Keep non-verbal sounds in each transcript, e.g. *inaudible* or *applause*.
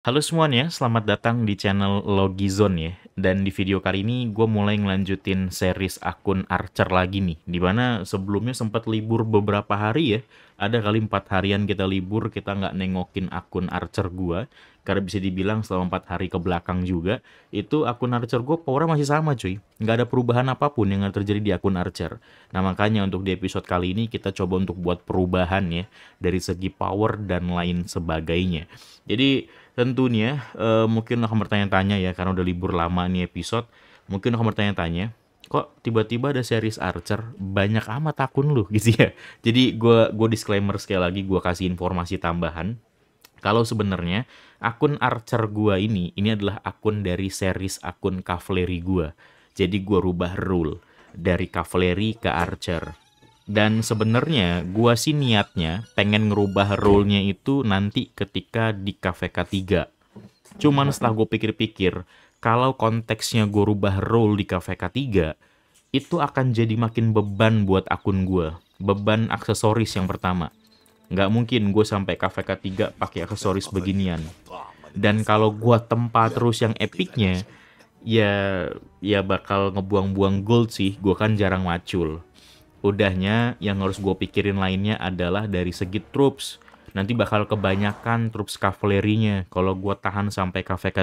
Halo semuanya, selamat datang di channel Logizone ya. Dan di video kali ini gue mulai ngelanjutin series akun Archer lagi nih. Dimana sebelumnya sempat libur beberapa hari ya. Ada kali empat harian kita libur, kita nggak nengokin akun Archer gue. Karena bisa dibilang selama empat hari ke belakang juga. Itu akun Archer gue power masih sama cuy. Nggak ada perubahan apapun yang terjadi di akun Archer. Nah makanya untuk di episode kali ini kita coba untuk buat perubahan ya. Dari segi power dan lain sebagainya. Jadi tentunya uh, mungkin akan bertanya-tanya ya karena udah libur lama nih episode mungkin akan bertanya-tanya kok tiba-tiba ada series Archer banyak amat akun lu *laughs* gitu ya jadi gue gue disclaimer sekali lagi gue kasih informasi tambahan kalau sebenarnya akun Archer gue ini ini adalah akun dari series akun Cavalry gue jadi gue rubah rule dari Cavalry ke Archer dan sebenarnya gua sih niatnya pengen ngerubah rule-nya itu nanti ketika di k 3. Cuman setelah gue pikir-pikir, kalau konteksnya gue rubah rule di k 3, itu akan jadi makin beban buat akun gue. Beban aksesoris yang pertama. Gak mungkin gue sampai k 3 pakai aksesoris beginian. Dan kalau gue tempa terus yang epicnya, ya ya bakal ngebuang-buang gold sih. Gue kan jarang macul Udahnya yang harus gue pikirin lainnya adalah dari segi troops. Nanti bakal kebanyakan troops kavalerinya. Kalau gue tahan sampai KVK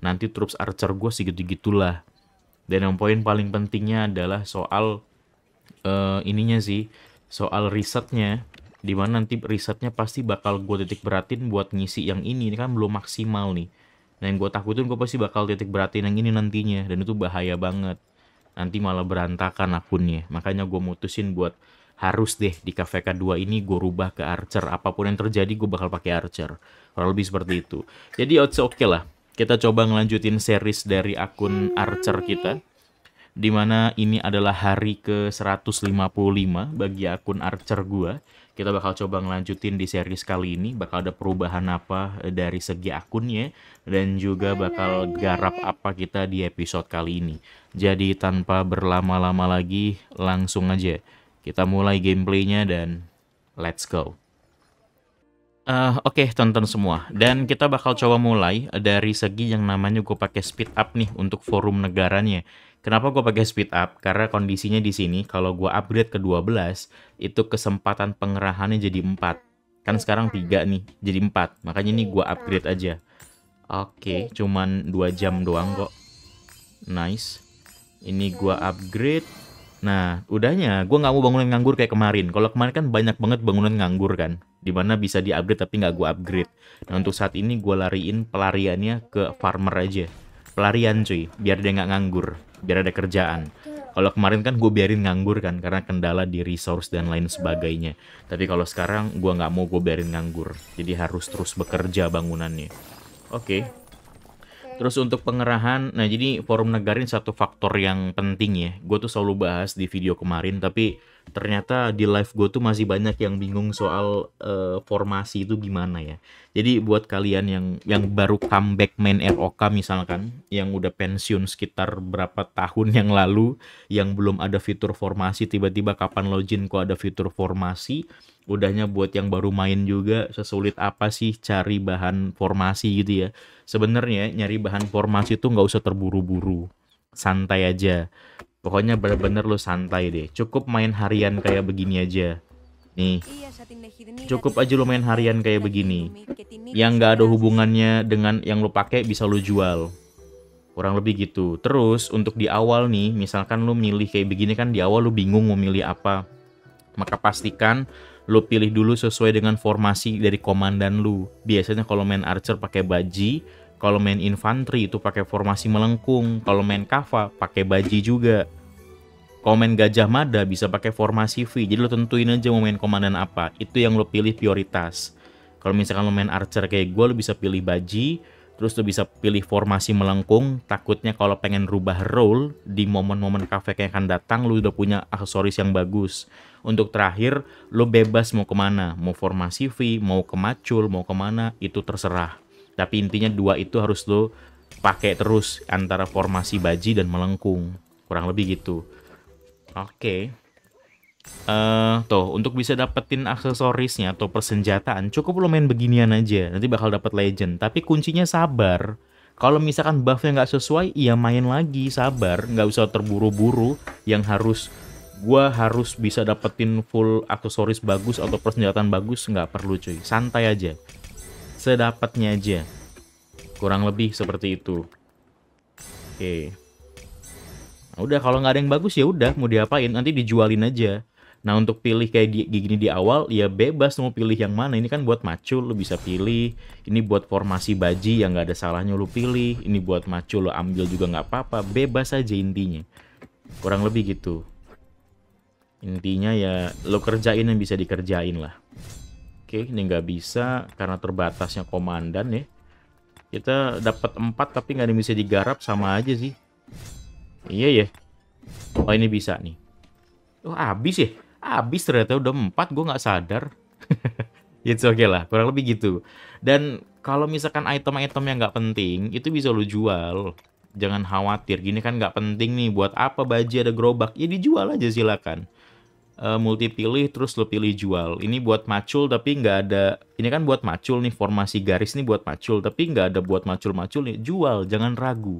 3, nanti troops archer gue segitu-gitulah. Dan yang poin paling pentingnya adalah soal uh, ininya sih, soal risetnya. Dimana nanti risetnya pasti bakal gue titik beratin buat ngisi yang ini. Ini kan belum maksimal nih. nah yang gue takutin gue pasti bakal titik beratin yang ini nantinya. Dan itu bahaya banget nanti malah berantakan akunnya makanya gue mutusin buat harus deh di KVK 2 ini gue rubah ke Archer apapun yang terjadi gue bakal pakai Archer kurang lebih seperti itu jadi oke okay lah kita coba ngelanjutin series dari akun Archer kita dimana ini adalah hari ke 155 bagi akun Archer gue kita bakal coba ngelanjutin di series kali ini, bakal ada perubahan apa eh, dari segi akunnya, dan juga bakal garap apa kita di episode kali ini. Jadi tanpa berlama-lama lagi, langsung aja. Kita mulai gameplaynya dan let's go. Uh, Oke, okay, tonton semua. Dan kita bakal coba mulai eh, dari segi yang namanya gue pakai speed up nih untuk forum negaranya. Kenapa gue pakai speed up? Karena kondisinya di sini kalau gue upgrade ke 12 itu kesempatan pengerahannya jadi 4. Kan sekarang 3 nih, jadi 4. Makanya ini gue iya. upgrade aja. Oke, okay, cuman 2 jam doang kok. Nice. Ini gue upgrade. Nah, udahnya gue gak mau bangunan nganggur kayak kemarin. Kalau kemarin kan banyak banget bangunan nganggur kan. Dimana bisa di-upgrade tapi gak gue upgrade. Nah, untuk saat ini gue lariin pelariannya ke farmer aja. Pelarian cuy, biar dia gak nganggur biar ada kerjaan. Kalau kemarin kan gue biarin nganggur kan karena kendala di resource dan lain sebagainya. Tapi kalau sekarang gue nggak mau gue biarin nganggur, jadi harus terus bekerja bangunannya. Oke. Okay. Terus untuk pengerahan, nah jadi forum negarin satu faktor yang penting ya. Gue tuh selalu bahas di video kemarin, tapi ternyata di live gue tuh masih banyak yang bingung soal uh, formasi itu gimana ya. Jadi buat kalian yang yang baru comeback main ROK misalkan, yang udah pensiun sekitar berapa tahun yang lalu, yang belum ada fitur formasi, tiba-tiba kapan login kok ada fitur formasi, udahnya buat yang baru main juga sesulit apa sih cari bahan formasi gitu ya. Sebenarnya nyari bahan formasi tuh nggak usah terburu-buru, santai aja Pokoknya bener-bener lu santai deh. Cukup main harian kayak begini aja. Nih, iya, cukup aja lu main harian kayak begini. Yang nggak ada hubungannya dengan yang lu pakai bisa lu jual. Kurang lebih gitu. Terus untuk di awal nih, misalkan lu milih kayak begini kan di awal lu bingung mau milih apa. Maka pastikan lu pilih dulu sesuai dengan formasi dari komandan lu. Biasanya kalau main archer pakai baji, kalau main infanteri itu pakai formasi melengkung, kalau main kava pakai baji juga komen Gajah Mada bisa pakai formasi V. Jadi lo tentuin aja mau main komandan apa. Itu yang lo pilih prioritas. Kalau misalkan lo main archer kayak gue, lo bisa pilih baji. Terus lo bisa pilih formasi melengkung. Takutnya kalau pengen rubah role di momen-momen kafe yang akan datang, lo udah punya aksesoris yang bagus. Untuk terakhir, lo bebas mau kemana. Mau formasi V, mau ke macul, mau kemana, itu terserah. Tapi intinya dua itu harus lo pakai terus antara formasi baji dan melengkung. Kurang lebih gitu. Oke. Okay. Uh, eh, tuh untuk bisa dapetin aksesorisnya atau persenjataan cukup lo main beginian aja nanti bakal dapet legend. Tapi kuncinya sabar. Kalau misalkan buffnya nggak sesuai, ya main lagi sabar, nggak usah terburu-buru. Yang harus gue harus bisa dapetin full aksesoris bagus atau persenjataan bagus nggak perlu cuy, santai aja, sedapatnya aja. Kurang lebih seperti itu. Oke. Okay udah kalau nggak ada yang bagus ya udah mau diapain nanti dijualin aja nah untuk pilih kayak gini di awal ya bebas mau pilih yang mana ini kan buat macul lu bisa pilih ini buat formasi baji yang nggak ada salahnya lu pilih ini buat macul lu ambil juga nggak apa-apa bebas aja intinya kurang lebih gitu intinya ya lo kerjain yang bisa dikerjain lah oke ini nggak bisa karena terbatasnya komandan ya kita dapat 4 tapi nggak bisa digarap sama aja sih Iya ya. Oh ini bisa nih. Oh abis ya. Abis ternyata udah empat gue gak sadar. *laughs* It's okay lah, kurang lebih gitu. Dan kalau misalkan item-item yang gak penting, itu bisa lo jual. Jangan khawatir, gini kan gak penting nih. Buat apa baju ada gerobak? Ya dijual aja silakan. Uh, eh, multi pilih terus lo pilih jual. Ini buat macul tapi nggak ada. Ini kan buat macul nih formasi garis nih buat macul tapi nggak ada buat macul-macul nih. Jual, jangan ragu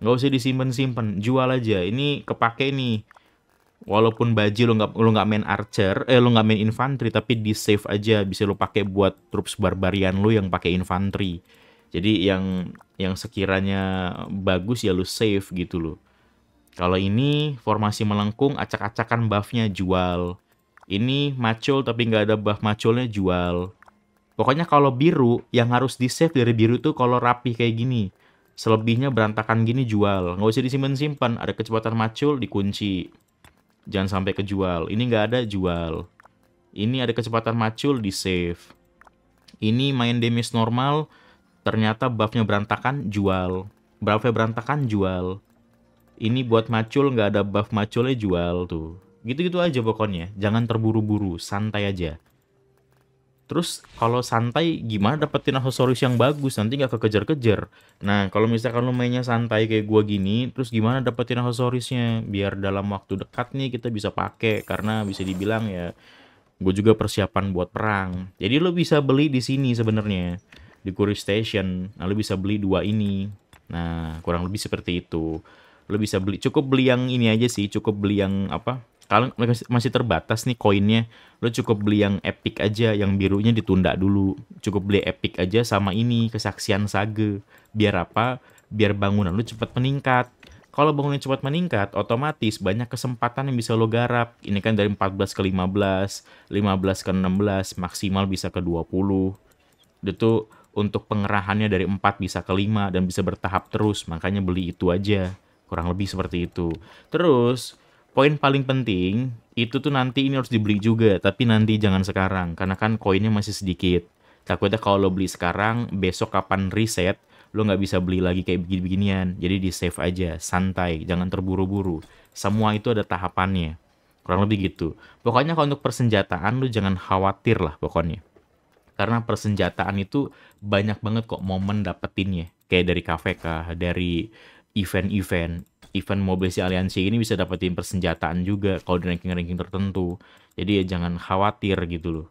nggak usah disimpan simpen jual aja ini kepake nih walaupun baju lo nggak lo nggak main archer eh lo nggak main infanteri tapi di save aja bisa lo pakai buat troops barbarian lo yang pakai infanteri jadi yang yang sekiranya bagus ya lo save gitu lo kalau ini formasi melengkung acak-acakan buffnya jual ini macul tapi nggak ada buff maculnya jual pokoknya kalau biru yang harus di save dari biru tuh kalau rapi kayak gini selebihnya berantakan gini jual. Nggak usah disimpan-simpan, ada kecepatan macul dikunci. Jangan sampai kejual. Ini nggak ada jual. Ini ada kecepatan macul di save. Ini main damage normal, ternyata buffnya berantakan, jual. Buffnya berantakan, jual. Ini buat macul, nggak ada buff maculnya, jual tuh. Gitu-gitu aja pokoknya. Jangan terburu-buru, santai aja. Terus kalau santai gimana dapetin aksesoris yang bagus nanti nggak kekejar-kejar. Nah kalau misalkan lo mainnya santai kayak gua gini, terus gimana dapetin aksesorisnya biar dalam waktu dekat nih kita bisa pakai karena bisa dibilang ya gue juga persiapan buat perang. Jadi lo bisa beli di sini sebenarnya di Kuri Station. Nah lo bisa beli dua ini. Nah kurang lebih seperti itu. Lo bisa beli cukup beli yang ini aja sih, cukup beli yang apa? kalau masih terbatas nih koinnya lo cukup beli yang epic aja yang birunya ditunda dulu cukup beli epic aja sama ini kesaksian sage biar apa biar bangunan lo cepat meningkat kalau bangunan cepat meningkat, otomatis banyak kesempatan yang bisa lo garap. Ini kan dari 14 ke 15, 15 ke 16, maksimal bisa ke 20. Itu untuk pengerahannya dari 4 bisa ke 5 dan bisa bertahap terus. Makanya beli itu aja. Kurang lebih seperti itu. Terus, poin paling penting itu tuh nanti ini harus dibeli juga, tapi nanti jangan sekarang karena kan koinnya masih sedikit. Takutnya kalau lo beli sekarang, besok kapan reset, lo nggak bisa beli lagi kayak begini-beginian. Jadi di save aja, santai, jangan terburu-buru. Semua itu ada tahapannya. Kurang lebih gitu. Pokoknya kalau untuk persenjataan, lo jangan khawatir lah pokoknya. Karena persenjataan itu banyak banget kok momen dapetinnya. Kayak dari KVK, dari event-event event mobil si aliansi ini bisa dapetin persenjataan juga kalau di ranking-ranking tertentu. Jadi ya jangan khawatir gitu loh.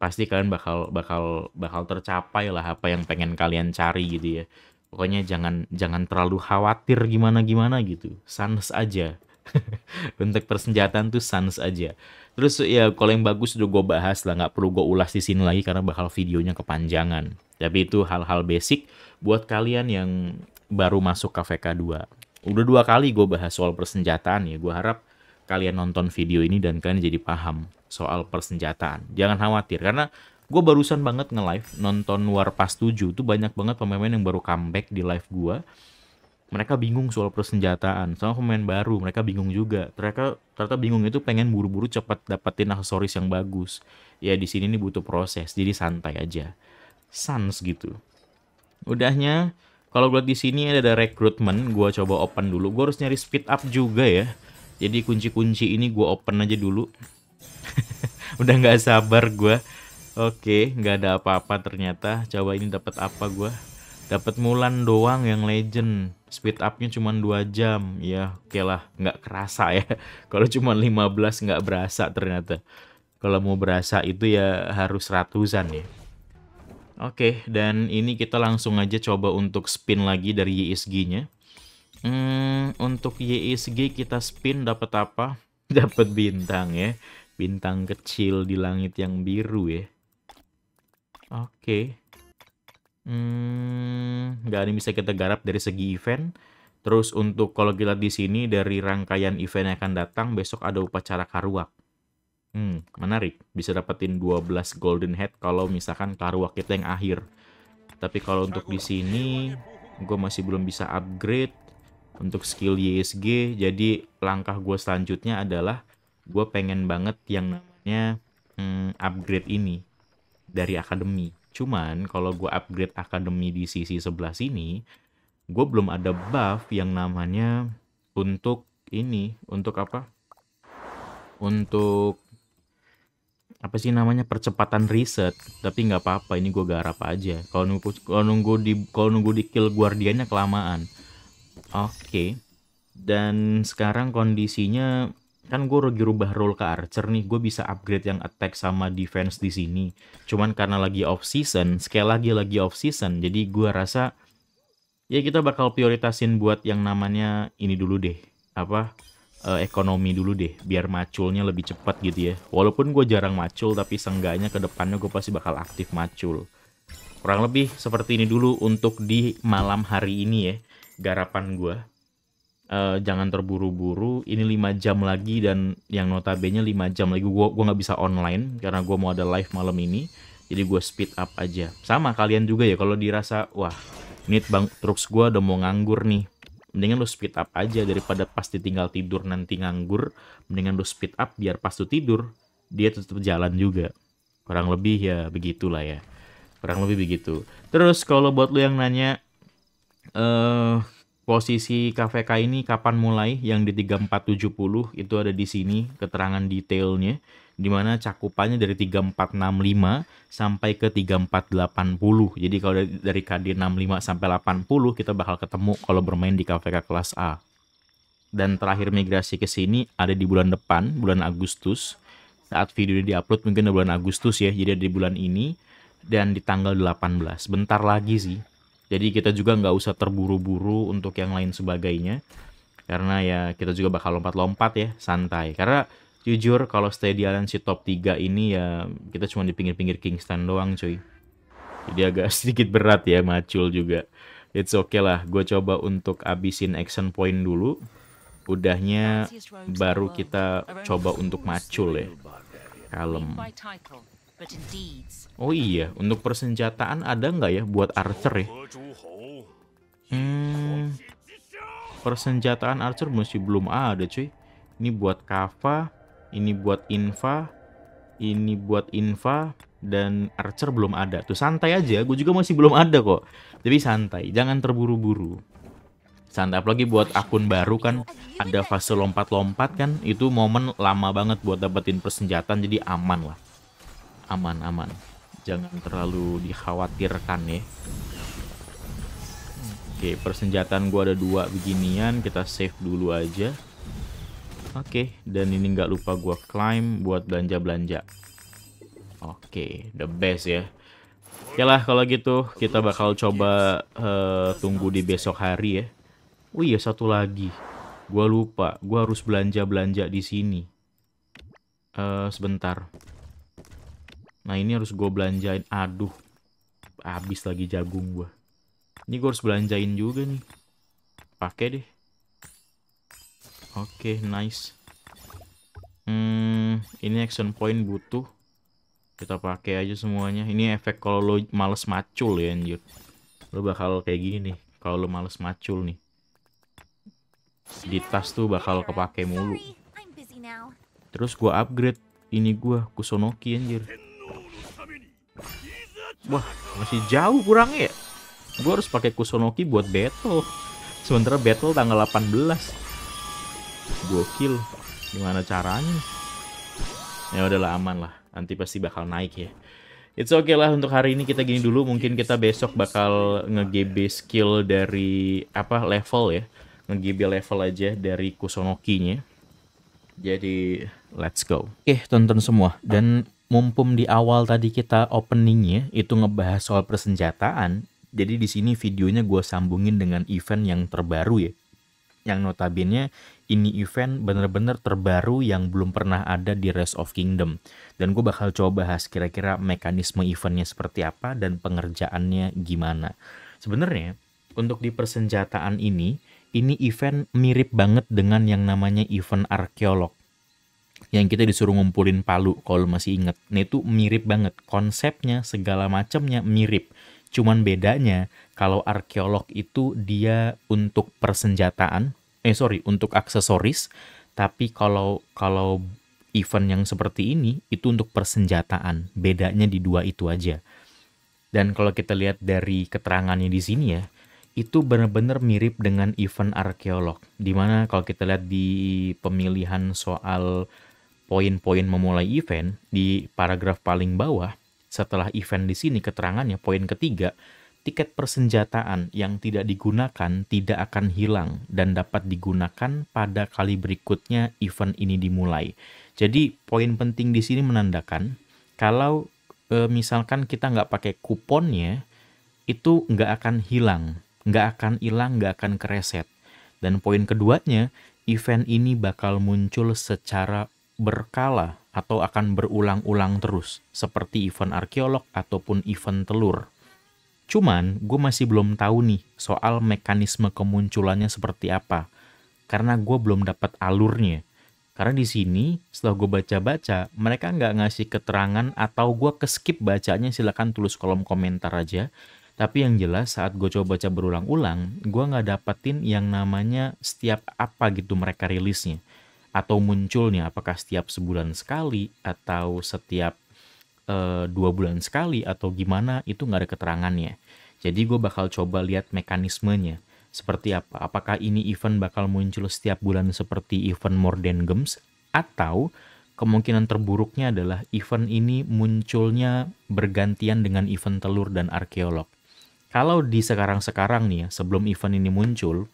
Pasti kalian bakal bakal bakal tercapai lah apa yang pengen kalian cari gitu ya. Pokoknya jangan jangan terlalu khawatir gimana-gimana gitu. Sans aja. *laughs* Untuk persenjataan tuh sans aja. Terus ya kalau yang bagus udah gue bahas lah, nggak perlu gue ulas di sini lagi karena bakal videonya kepanjangan. Tapi itu hal-hal basic buat kalian yang baru masuk ke VK2. Udah dua kali gue bahas soal persenjataan ya. Gue harap kalian nonton video ini dan kalian jadi paham soal persenjataan. Jangan khawatir karena gue barusan banget nge-live nonton Warpass 7. Itu banyak banget pemain-pemain yang baru comeback di live gue. Mereka bingung soal persenjataan sama pemain baru. Mereka bingung juga. Mereka ternyata bingung itu pengen buru-buru cepat dapetin aksesoris yang bagus. Ya di sini ini butuh proses. Jadi santai aja. Sans gitu. Udahnya kalau gue di sini ada rekrutmen, gue coba open dulu. Gue harus nyari speed up juga ya. Jadi kunci-kunci ini gue open aja dulu. *laughs* Udah nggak sabar gue. Oke, nggak ada apa-apa ternyata. Coba ini dapat apa gue? Dapat Mulan doang yang legend. Speed upnya cuma 2 jam. Ya, oke okay lah, nggak kerasa ya. *laughs* Kalau cuma 15 nggak berasa ternyata. Kalau mau berasa itu ya harus ratusan ya. Oke, dan ini kita langsung aja coba untuk spin lagi dari YSG-nya. Hmm, untuk YSG kita spin dapat apa? *laughs* Dapat bintang ya. Bintang kecil di langit yang biru ya. Oke. Hmm, nggak ada yang bisa kita garap dari segi event. Terus untuk kalau kita di sini dari rangkaian event yang akan datang besok ada upacara karuak. Hmm, menarik. Bisa dapetin 12 golden head kalau misalkan karuak kita yang akhir. Tapi kalau untuk di sini, gue masih belum bisa upgrade untuk skill YSG. Jadi langkah gue selanjutnya adalah gue pengen banget yang namanya hmm, upgrade ini dari akademi. Cuman kalau gue upgrade akademi di sisi sebelah sini, gue belum ada buff yang namanya untuk ini, untuk apa? Untuk apa sih namanya percepatan riset tapi nggak apa-apa ini gue garap aja kalau nunggu kalau nunggu di kalau nunggu di kill guardiannya kelamaan oke okay. dan sekarang kondisinya kan gue lagi rubah role ke archer nih gue bisa upgrade yang attack sama defense di sini cuman karena lagi off season sekali lagi lagi off season jadi gue rasa ya kita bakal prioritasin buat yang namanya ini dulu deh apa uh, ekonomi dulu deh biar maculnya lebih cepat gitu ya walaupun gue jarang macul tapi seenggaknya ke depannya gue pasti bakal aktif macul kurang lebih seperti ini dulu untuk di malam hari ini ya garapan gue uh, jangan terburu-buru ini 5 jam lagi dan yang notabene 5 jam lagi gue gua gak bisa online karena gue mau ada live malam ini jadi gue speed up aja sama kalian juga ya kalau dirasa wah ini bang truks gue udah mau nganggur nih mendingan lu speed up aja daripada pas ditinggal tidur nanti nganggur mendingan lu speed up biar pas tuh tidur dia tetap jalan juga kurang lebih ya begitulah ya kurang lebih begitu terus kalau buat lu yang nanya eh uh, posisi KVK ini kapan mulai yang di 3470 itu ada di sini keterangan detailnya di mana cakupannya dari 3465 sampai ke 3480. Jadi kalau dari, dari KD 65 sampai 80 kita bakal ketemu kalau bermain di KVK kelas A. Dan terakhir migrasi ke sini ada di bulan depan, bulan Agustus. Saat video ini diupload mungkin di bulan Agustus ya, jadi ada di bulan ini dan di tanggal 18. Bentar lagi sih. Jadi kita juga nggak usah terburu-buru untuk yang lain sebagainya. Karena ya kita juga bakal lompat-lompat ya, santai. Karena jujur kalau stay di aliansi top 3 ini ya kita cuma di pinggir-pinggir Kingston doang cuy. Jadi agak *laughs* sedikit berat ya macul juga. It's okay lah, gue coba untuk abisin action point dulu. Udahnya baru kita coba untuk macul ya. Kalem. Oh iya, untuk persenjataan ada nggak ya buat Archer ya? Hmm, persenjataan Archer masih belum ada cuy. Ini buat Kava, ini buat Inva, ini buat Inva, dan Archer belum ada. Tuh santai aja, gue juga masih belum ada kok. Jadi santai, jangan terburu-buru. Santai apalagi buat akun baru kan ada fase lompat-lompat kan itu momen lama banget buat dapetin persenjataan jadi aman lah. Aman aman. Jangan terlalu dikhawatirkan ya. Oke, persenjataan gue ada dua beginian, kita save dulu aja. Oke, dan ini nggak lupa gue climb buat belanja-belanja. Oke, the best ya. Oke ya lah kalau gitu kita bakal coba uh, tunggu di besok hari ya. Oh iya satu lagi, gue lupa, gue harus belanja-belanja di sini. Uh, sebentar. Nah ini harus gue belanjain. Aduh, habis lagi jagung gue. Ini gue harus belanjain juga nih. Pakai deh. Oke, okay, nice. Hmm, ini action point butuh. Kita pakai aja semuanya. Ini efek kalau lo males macul ya anjir. Lo bakal kayak gini kalau lo males macul nih. Di tas tuh bakal kepake mulu. Terus gue upgrade ini gue Kusonoki anjir. Wah, masih jauh kurang ya. Gue harus pakai Kusonoki buat battle. Sementara battle tanggal 18 kill, gimana caranya ya udahlah aman lah nanti pasti bakal naik ya It's okay lah untuk hari ini kita gini dulu. Mungkin kita besok bakal nge-GB skill dari apa level ya. Nge-GB level aja dari kusonoki Jadi let's go. Oke tonton semua. Dan mumpung di awal tadi kita openingnya itu ngebahas soal persenjataan. Jadi di sini videonya gue sambungin dengan event yang terbaru ya yang notabene ini event bener-bener terbaru yang belum pernah ada di Rest of Kingdom. Dan gue bakal coba bahas kira-kira mekanisme eventnya seperti apa dan pengerjaannya gimana. Sebenarnya untuk di persenjataan ini, ini event mirip banget dengan yang namanya event arkeolog. Yang kita disuruh ngumpulin palu kalau masih inget. Nah itu mirip banget, konsepnya segala macamnya mirip Cuman bedanya kalau arkeolog itu dia untuk persenjataan, eh sorry, untuk aksesoris, tapi kalau kalau event yang seperti ini itu untuk persenjataan. Bedanya di dua itu aja. Dan kalau kita lihat dari keterangannya di sini ya, itu benar-benar mirip dengan event arkeolog. Dimana kalau kita lihat di pemilihan soal poin-poin memulai event, di paragraf paling bawah, setelah event di sini keterangannya poin ketiga, tiket persenjataan yang tidak digunakan tidak akan hilang dan dapat digunakan pada kali berikutnya event ini dimulai. Jadi poin penting di sini menandakan kalau e, misalkan kita nggak pakai kuponnya itu nggak akan hilang, nggak akan hilang, nggak akan kereset. Dan poin keduanya, event ini bakal muncul secara berkala atau akan berulang-ulang terus, seperti event arkeolog ataupun event telur. Cuman, gue masih belum tahu nih soal mekanisme kemunculannya seperti apa, karena gue belum dapat alurnya. Karena di sini, setelah gue baca-baca, mereka nggak ngasih keterangan atau gue keskip bacanya silahkan tulis kolom komentar aja. Tapi yang jelas saat gue coba baca berulang-ulang, gue nggak dapetin yang namanya setiap apa gitu mereka rilisnya atau munculnya apakah setiap sebulan sekali atau setiap e, dua bulan sekali atau gimana itu nggak ada keterangannya. Jadi gue bakal coba lihat mekanismenya seperti apa. Apakah ini event bakal muncul setiap bulan seperti event More Than atau kemungkinan terburuknya adalah event ini munculnya bergantian dengan event telur dan arkeolog. Kalau di sekarang-sekarang nih ya, sebelum event ini muncul,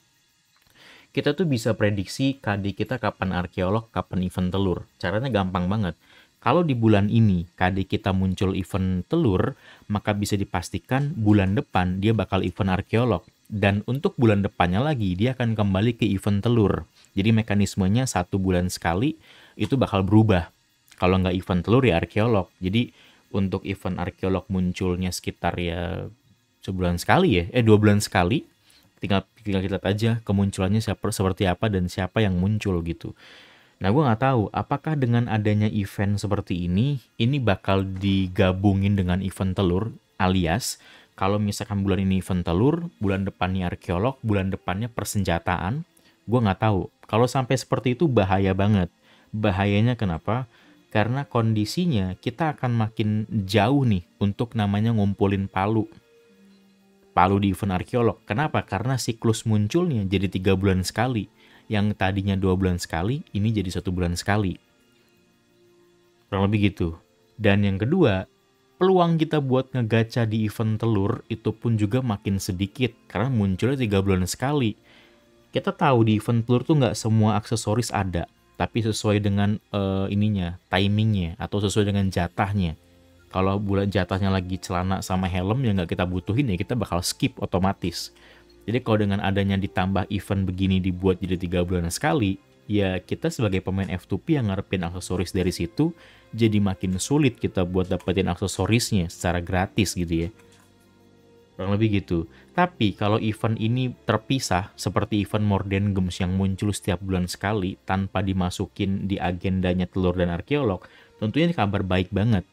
kita tuh bisa prediksi KD kita kapan arkeolog, kapan event telur. Caranya gampang banget. Kalau di bulan ini KD kita muncul event telur, maka bisa dipastikan bulan depan dia bakal event arkeolog. Dan untuk bulan depannya lagi, dia akan kembali ke event telur. Jadi mekanismenya satu bulan sekali itu bakal berubah. Kalau nggak event telur ya arkeolog. Jadi untuk event arkeolog munculnya sekitar ya sebulan sekali ya, eh dua bulan sekali tinggal tinggal kita lihat aja kemunculannya siapa seperti apa dan siapa yang muncul gitu nah gue nggak tahu apakah dengan adanya event seperti ini ini bakal digabungin dengan event telur alias kalau misalkan bulan ini event telur bulan depannya arkeolog bulan depannya persenjataan gue nggak tahu kalau sampai seperti itu bahaya banget bahayanya kenapa karena kondisinya kita akan makin jauh nih untuk namanya ngumpulin palu Palu di event arkeolog. Kenapa? Karena siklus munculnya jadi tiga bulan sekali. Yang tadinya dua bulan sekali, ini jadi satu bulan sekali. Kurang lebih gitu. Dan yang kedua, peluang kita buat ngegacha di event telur itu pun juga makin sedikit karena munculnya tiga bulan sekali. Kita tahu di event telur tuh nggak semua aksesoris ada, tapi sesuai dengan uh, ininya, timingnya atau sesuai dengan jatahnya kalau bulan jatahnya lagi celana sama helm yang nggak kita butuhin ya kita bakal skip otomatis. Jadi kalau dengan adanya ditambah event begini dibuat jadi tiga bulan sekali, ya kita sebagai pemain F2P yang ngarepin aksesoris dari situ, jadi makin sulit kita buat dapetin aksesorisnya secara gratis gitu ya. Kurang lebih gitu. Tapi kalau event ini terpisah, seperti event Morden gems yang muncul setiap bulan sekali tanpa dimasukin di agendanya telur dan arkeolog, tentunya ini kabar baik banget.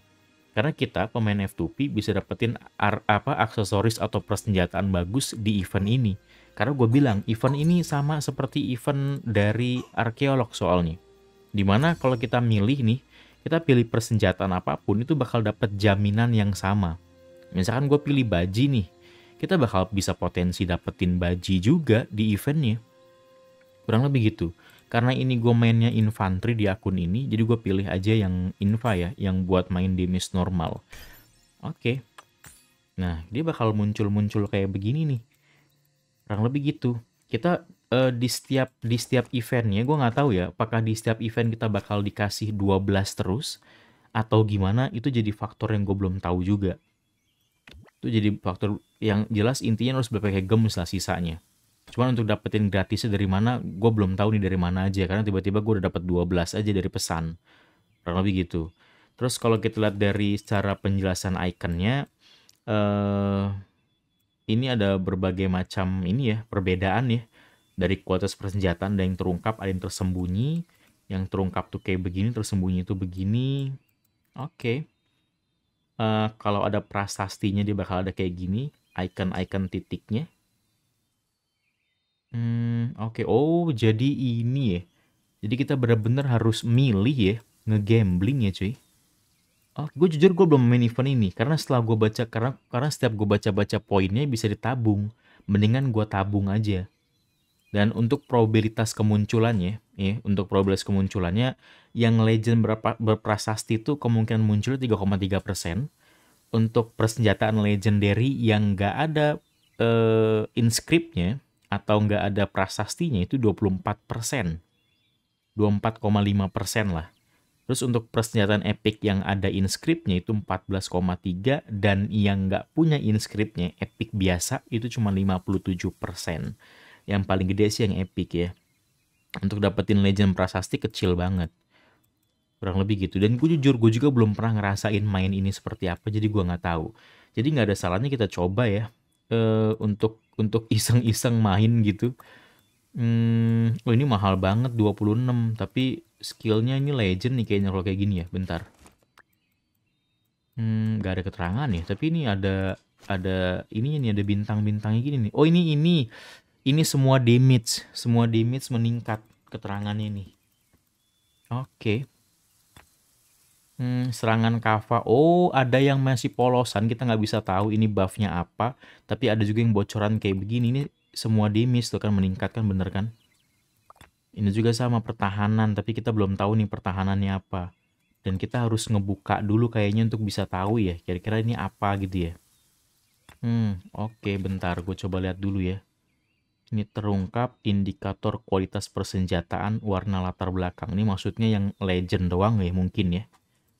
Karena kita pemain F2P bisa dapetin apa aksesoris atau persenjataan bagus di event ini. Karena gue bilang event ini sama seperti event dari arkeolog soalnya. Dimana kalau kita milih nih, kita pilih persenjataan apapun itu bakal dapat jaminan yang sama. Misalkan gue pilih baji nih, kita bakal bisa potensi dapetin baji juga di eventnya. Kurang lebih gitu karena ini gue mainnya infantry di akun ini jadi gue pilih aja yang infa ya yang buat main damage normal oke okay. nah dia bakal muncul-muncul kayak begini nih kurang lebih gitu kita uh, di setiap di setiap eventnya gue nggak tahu ya apakah di setiap event kita bakal dikasih 12 terus atau gimana itu jadi faktor yang gue belum tahu juga itu jadi faktor yang jelas intinya harus berpakaian gemes lah sisanya cuman untuk dapetin gratisnya dari mana gue belum tahu nih dari mana aja karena tiba-tiba gue udah dapat 12 aja dari pesan kurang lebih gitu terus kalau kita lihat dari secara penjelasan ikonnya eh ini ada berbagai macam ini ya perbedaan ya dari kualitas persenjataan ada yang terungkap ada yang tersembunyi yang terungkap tuh kayak begini tersembunyi itu begini oke okay. uh, eh, kalau ada prasastinya dia bakal ada kayak gini icon-icon titiknya Hmm, oke. Oh, jadi ini ya. Jadi kita benar-benar harus milih ya, ngegambling ya, cuy. Oh, gue jujur gue belum main event ini karena setelah gue baca karena karena setiap gue baca-baca poinnya bisa ditabung. Mendingan gue tabung aja. Dan untuk probabilitas kemunculannya, ya, untuk probabilitas kemunculannya yang legend berapa, berprasasti itu kemungkinan muncul 3,3%. Untuk persenjataan legendary yang gak ada uh, inscriptnya atau nggak ada prasastinya itu 24 persen. 24,5 persen lah. Terus untuk persenjataan epic yang ada inscriptnya itu 14,3 dan yang nggak punya inscriptnya epic biasa itu cuma 57 persen. Yang paling gede sih yang epic ya. Untuk dapetin legend prasasti kecil banget. Kurang lebih gitu. Dan gue jujur gue juga belum pernah ngerasain main ini seperti apa jadi gue nggak tahu. Jadi nggak ada salahnya kita coba ya. Uh, untuk untuk iseng-iseng main gitu hmm, oh ini mahal banget 26 tapi skillnya ini legend nih kayaknya kalau kayak gini ya bentar hmm, gak ada keterangan ya tapi ini ada ada ini nih ada bintang-bintangnya gini nih oh ini ini ini semua damage semua damage meningkat keterangannya ini. oke okay. Hmm, serangan kava. Oh, ada yang masih polosan. Kita nggak bisa tahu ini buffnya apa. Tapi ada juga yang bocoran kayak begini. Ini semua damage tuh kan meningkatkan bener kan? Ini juga sama pertahanan. Tapi kita belum tahu nih pertahanannya apa. Dan kita harus ngebuka dulu kayaknya untuk bisa tahu ya. Kira-kira ini apa gitu ya. Hmm, oke okay, bentar. Gue coba lihat dulu ya. Ini terungkap indikator kualitas persenjataan warna latar belakang. Ini maksudnya yang legend doang ya mungkin ya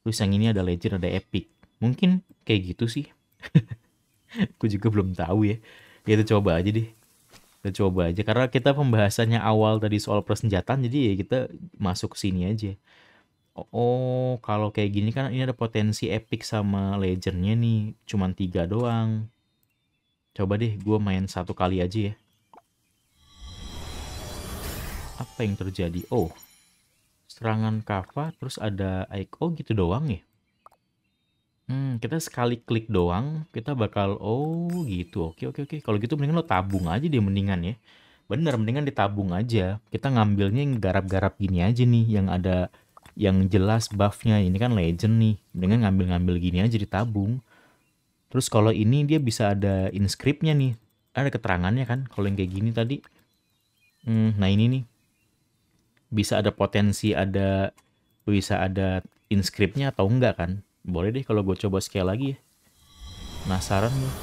Terus yang ini ada legend, ada epic. Mungkin kayak gitu sih. *laughs* Aku juga belum tahu ya. ya. Kita coba aja deh. Kita coba aja. Karena kita pembahasannya awal tadi soal persenjataan, jadi ya kita masuk sini aja. Oh, oh kalau kayak gini kan ini ada potensi epic sama legendnya nih. Cuman tiga doang. Coba deh gue main satu kali aja ya. Apa yang terjadi? Oh, serangan kava terus ada Aiko gitu doang ya hmm kita sekali klik doang kita bakal oh gitu oke oke oke kalau gitu mendingan lo tabung aja deh mendingan ya bener mendingan ditabung aja kita ngambilnya yang garap-garap gini aja nih yang ada yang jelas buffnya ini kan legend nih mendingan ngambil-ngambil gini aja ditabung terus kalau ini dia bisa ada inscriptnya nih ada keterangannya kan kalau yang kayak gini tadi hmm, nah ini nih bisa ada potensi ada bisa ada inscriptnya atau enggak kan boleh deh kalau gue coba sekali lagi ya penasaran gue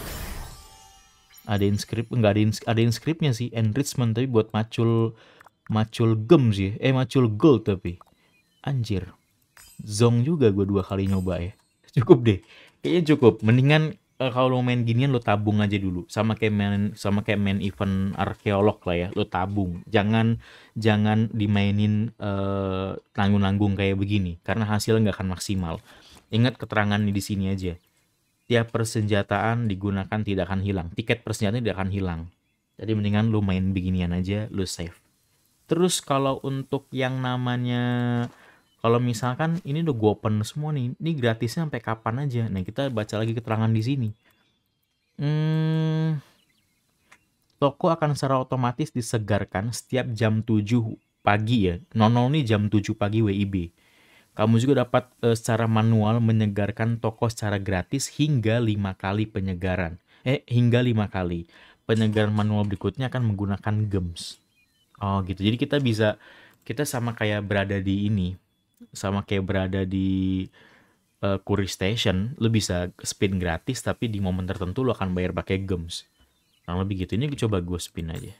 ada inscript enggak ada ins ada inscriptnya sih enrichment tapi buat macul macul gem sih eh macul gold tapi anjir zong juga gue dua kali nyoba ya *laughs* cukup deh kayaknya cukup mendingan uh, kalau main ginian lo tabung aja dulu sama kayak main sama kayak main event arkeolog lah ya lo tabung jangan jangan dimainin uh, nanggung-nanggung kayak begini karena hasil nggak akan maksimal ingat keterangan di sini aja tiap persenjataan digunakan tidak akan hilang tiket persenjataan tidak akan hilang jadi mendingan lo main beginian aja lo save terus kalau untuk yang namanya kalau misalkan ini udah gue open semua nih ini gratisnya sampai kapan aja nah kita baca lagi keterangan di sini hmm, toko akan secara otomatis disegarkan setiap jam 7 pagi ya nonol nih jam 7 pagi WIB kamu juga dapat e, secara manual menyegarkan toko secara gratis hingga lima kali penyegaran eh hingga lima kali penyegaran manual berikutnya akan menggunakan gems oh gitu jadi kita bisa kita sama kayak berada di ini sama kayak berada di uh, eh, courier station, lo bisa spin gratis tapi di momen tertentu lu akan bayar pakai gems. Kurang lebih gitu. Ini gue coba gue spin aja.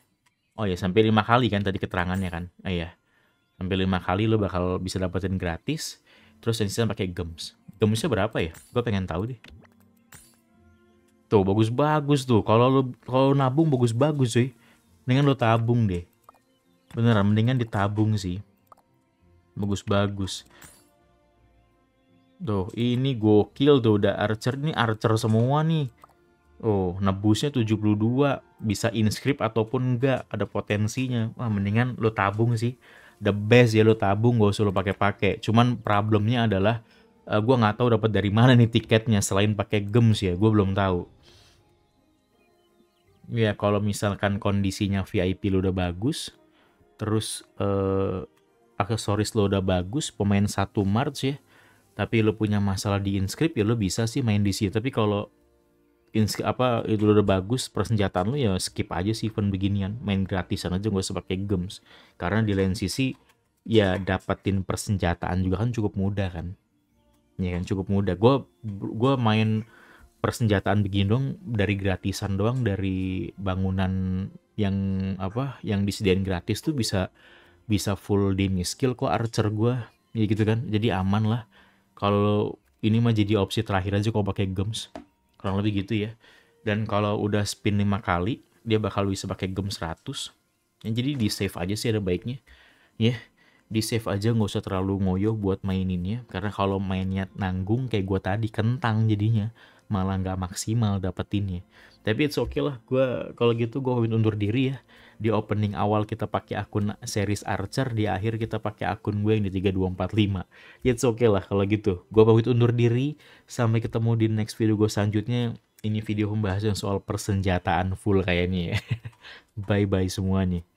Oh ya sampai lima kali kan tadi keterangannya kan. ayah oh Sampai lima kali lu bakal bisa dapetin gratis. Terus yang sisa pakai gems. Gemsnya berapa ya? Gue pengen tahu deh. Tuh bagus-bagus tuh. Kalau lu kalau nabung bagus-bagus sih. Dengan lu tabung deh. Beneran mendingan ditabung sih bagus-bagus. Tuh, ini gokil tuh udah archer ini archer semua nih. Oh, nebusnya 72, bisa inscript ataupun enggak, ada potensinya. Wah, mendingan lo tabung sih. The best ya lo tabung, gak usah lo pakai-pakai. Cuman problemnya adalah uh, eh, gue nggak tahu dapat dari mana nih tiketnya selain pakai gems ya, gue belum tahu. Ya kalau misalkan kondisinya VIP lo udah bagus, terus uh, aksesoris lo udah bagus, pemain satu march ya, tapi lo punya masalah di inscript ya lo bisa sih main di sini Tapi kalau inscript apa itu lo udah bagus persenjataan lo ya skip aja sih event beginian, main gratisan aja gak usah pakai gems. Karena di lain sisi ya dapetin persenjataan juga kan cukup mudah kan. Ya kan cukup mudah. Gua gue main persenjataan begini dong dari gratisan doang dari bangunan yang apa yang disediain gratis tuh bisa bisa full demi skill kok archer gue ya gitu kan jadi aman lah kalau ini mah jadi opsi terakhir aja kok pakai gems kurang lebih gitu ya dan kalau udah spin 5 kali dia bakal bisa pakai gem 100 ya, jadi di save aja sih ada baiknya ya di save aja nggak usah terlalu ngoyo buat maininnya karena kalau mainnya nanggung kayak gue tadi kentang jadinya malah nggak maksimal dapetinnya tapi it's okay lah gue kalau gitu gue undur diri ya di opening awal kita pakai akun series Archer, di akhir kita pakai akun gue yang di 3245. It's okay lah kalau gitu. Gue pamit undur diri, sampai ketemu di next video gue selanjutnya. Ini video pembahasan soal persenjataan full kayaknya ya. *laughs* Bye-bye semuanya.